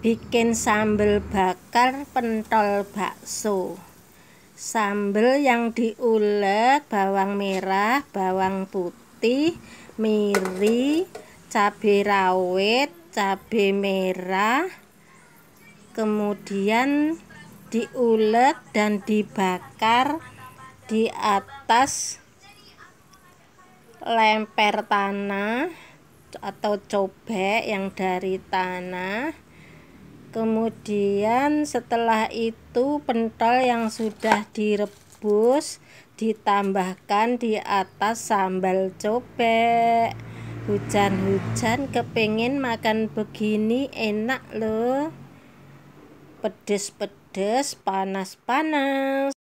bikin sambal bakar pentol bakso sambal yang diulek bawang merah bawang putih miri cabai rawit cabai merah kemudian diulek dan dibakar di atas lemper tanah atau cobek yang dari tanah kemudian setelah itu pentol yang sudah direbus ditambahkan di atas sambal cobek hujan-hujan kepingin makan begini enak loh pedes-pedes panas-panas